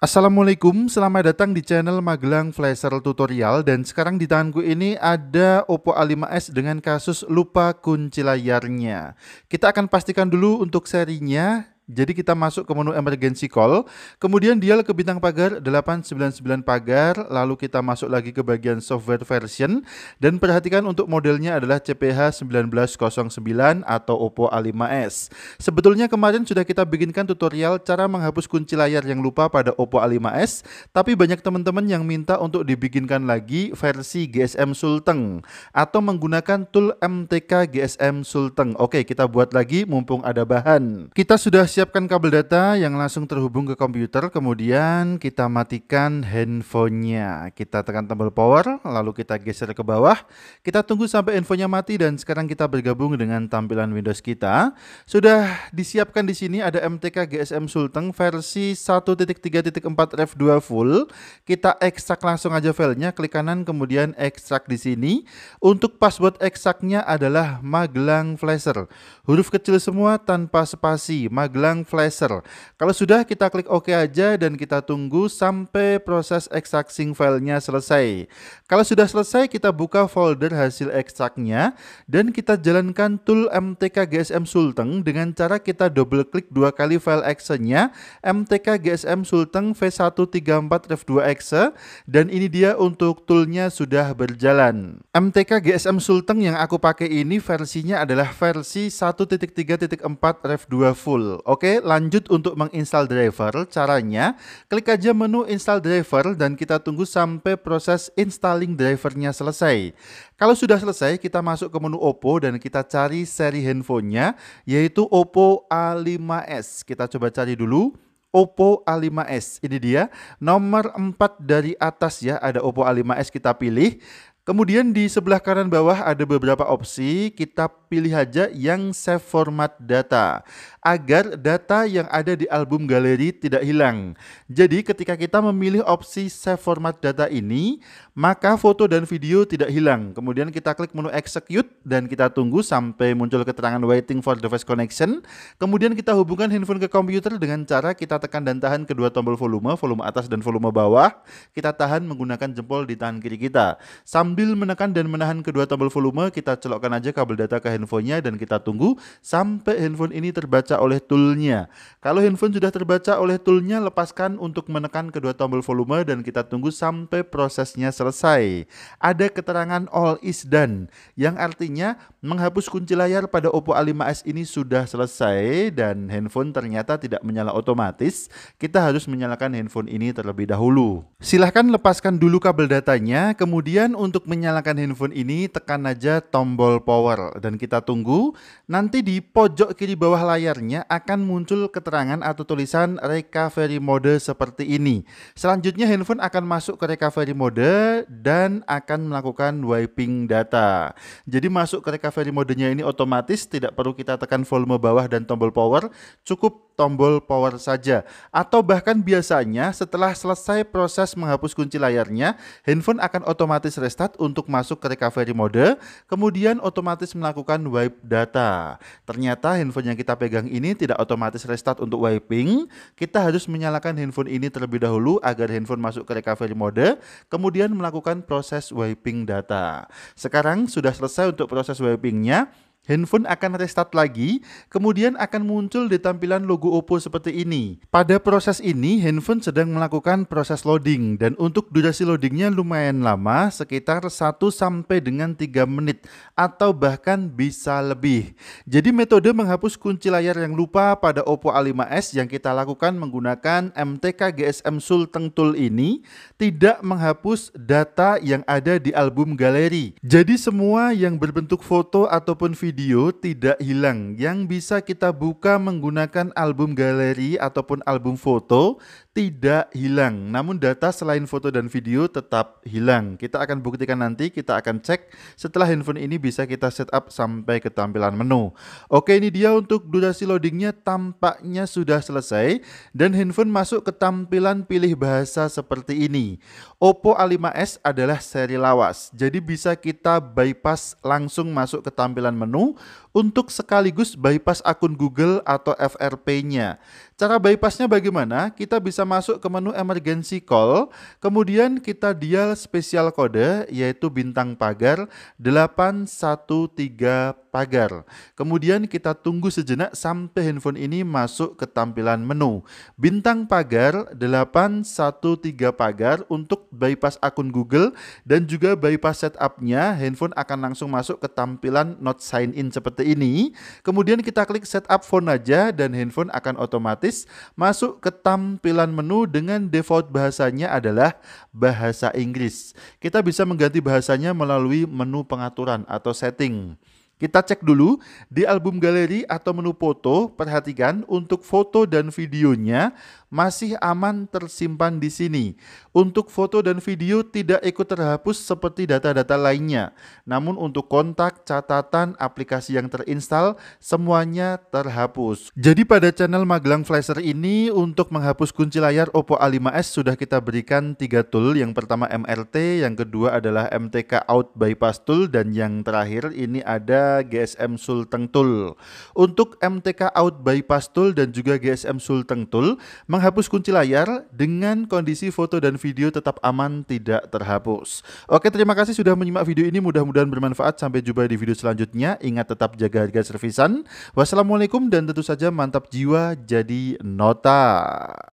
Assalamualaikum, selamat datang di channel Magelang Flasher Tutorial dan sekarang di tanganku ini ada Oppo A5s dengan kasus lupa kunci layarnya. Kita akan pastikan dulu untuk serinya jadi kita masuk ke menu emergency call, kemudian dial ke bintang pagar 899 pagar, lalu kita masuk lagi ke bagian software version dan perhatikan untuk modelnya adalah CPH 1909 atau Oppo A5s. Sebetulnya kemarin sudah kita bikinkan tutorial cara menghapus kunci layar yang lupa pada Oppo A5s, tapi banyak teman-teman yang minta untuk dibikinkan lagi versi GSM Sulteng atau menggunakan tool MTK GSM Sulteng. Oke, kita buat lagi mumpung ada bahan. Kita sudah siap siapkan kabel data yang langsung terhubung ke komputer, kemudian kita matikan handphonenya. Kita tekan tombol power, lalu kita geser ke bawah. Kita tunggu sampai handphonenya mati dan sekarang kita bergabung dengan tampilan Windows kita. Sudah disiapkan di sini ada MTK GSM Sulteng versi 1.3.4 Rev 2 full. Kita ekstrak langsung aja filenya, klik kanan kemudian ekstrak di sini. Untuk password ekstraknya adalah Magelang Flasher. Huruf kecil semua tanpa spasi. Magelang barang flasher. Kalau sudah kita klik OK aja dan kita tunggu sampai proses extracting filenya selesai. Kalau sudah selesai kita buka folder hasil extractnya dan kita jalankan tool MTK GSM Sultan dengan cara kita double klik dua kali file nya MTK GSM Sultan V134 rev 2 exe dan ini dia untuk toolnya sudah berjalan. MTK GSM Sultan yang aku pakai ini versinya adalah versi 1.3.4 rev 2 full. Oke, Oke, lanjut untuk menginstal driver. Caranya, klik aja menu install driver dan kita tunggu sampai proses installing drivernya selesai. Kalau sudah selesai, kita masuk ke menu Oppo dan kita cari seri handphonenya, yaitu Oppo A5s. Kita coba cari dulu. Oppo A5s, ini dia, nomor 4 dari atas ya, ada Oppo A5s kita pilih. Kemudian di sebelah kanan bawah ada beberapa opsi, kita pilih aja yang save format data agar data yang ada di album galeri tidak hilang. Jadi ketika kita memilih opsi save format data ini, maka foto dan video tidak hilang. Kemudian kita klik menu execute dan kita tunggu sampai muncul keterangan waiting for device connection. Kemudian kita hubungkan handphone ke komputer dengan cara kita tekan dan tahan kedua tombol volume, volume atas dan volume bawah. Kita tahan menggunakan jempol di tangan kiri kita. Sambil menekan dan menahan kedua tombol volume, kita celokkan aja kabel data ke handphonenya dan kita tunggu sampai handphone ini terbaca terbaca oleh toolnya. Kalau handphone sudah terbaca oleh toolnya, lepaskan untuk menekan kedua tombol volume dan kita tunggu sampai prosesnya selesai. Ada keterangan all is done, yang artinya menghapus kunci layar pada Oppo A5s ini sudah selesai dan handphone ternyata tidak menyala otomatis. Kita harus menyalakan handphone ini terlebih dahulu. Silahkan lepaskan dulu kabel datanya, kemudian untuk menyalakan handphone ini tekan aja tombol power dan kita tunggu nanti di pojok kiri bawah layar layarnya akan muncul keterangan atau tulisan recovery mode seperti ini. Selanjutnya handphone akan masuk ke recovery mode dan akan melakukan wiping data. Jadi masuk ke recovery modenya ini otomatis tidak perlu kita tekan volume bawah dan tombol power, cukup tombol power saja. Atau bahkan biasanya setelah selesai proses menghapus kunci layarnya, handphone akan otomatis restart untuk masuk ke recovery mode, kemudian otomatis melakukan wipe data. Ternyata handphone yang kita pegang ini tidak otomatis restart untuk wiping. Kita harus menyalakan handphone ini terlebih dahulu agar handphone masuk ke recovery mode, kemudian melakukan proses wiping data. Sekarang sudah selesai untuk proses wipingnya, Handphone akan restart lagi, kemudian akan muncul di tampilan logo Oppo seperti ini. Pada proses ini, handphone sedang melakukan proses loading dan untuk durasi loadingnya lumayan lama, sekitar 1 sampai dengan 3 menit atau bahkan bisa lebih. Jadi metode menghapus kunci layar yang lupa pada Oppo A5s yang kita lakukan menggunakan MTK GSM Sulteng Tool ini tidak menghapus data yang ada di album galeri. Jadi semua yang berbentuk foto ataupun video video tidak hilang yang bisa kita buka menggunakan album galeri ataupun album foto tidak hilang. Namun data selain foto dan video tetap hilang. Kita akan buktikan nanti, kita akan cek setelah handphone ini bisa kita setup sampai ke tampilan menu. Oke, ini dia untuk durasi loadingnya tampaknya sudah selesai dan handphone masuk ke tampilan pilih bahasa seperti ini. Oppo A5s adalah seri lawas, jadi bisa kita bypass langsung masuk ke tampilan menu untuk sekaligus bypass akun Google atau FRP-nya. Cara bypassnya bagaimana? Kita bisa masuk ke menu emergency call, kemudian kita dial spesial kode yaitu bintang pagar 813 pagar. Kemudian kita tunggu sejenak sampai handphone ini masuk ke tampilan menu. Bintang pagar 813 pagar untuk bypass akun Google dan juga bypass setupnya handphone akan langsung masuk ke tampilan not sign in seperti ini. Kemudian kita klik setup phone aja dan handphone akan otomatis Inggris masuk ke tampilan menu dengan default bahasanya adalah bahasa Inggris. Kita bisa mengganti bahasanya melalui menu pengaturan atau setting. Kita cek dulu di album galeri atau menu foto, perhatikan untuk foto dan videonya masih aman tersimpan di sini. Untuk foto dan video tidak ikut terhapus seperti data-data lainnya. Namun untuk kontak, catatan, aplikasi yang terinstal semuanya terhapus. Jadi pada channel Magelang Flasher ini untuk menghapus kunci layar Oppo A5s sudah kita berikan tiga tool. Yang pertama MRT, yang kedua adalah MTK Out Bypass Tool dan yang terakhir ini ada GSM Sulteng Tool. Untuk MTK Out Bypass Tool dan juga GSM Sulteng Tool, menghapus kunci layar dengan kondisi foto dan video tetap aman tidak terhapus. Oke, terima kasih sudah menyimak video ini. Mudah-mudahan bermanfaat. Sampai jumpa di video selanjutnya. Ingat tetap jaga harga servisan. Wassalamualaikum dan tentu saja mantap jiwa jadi nota.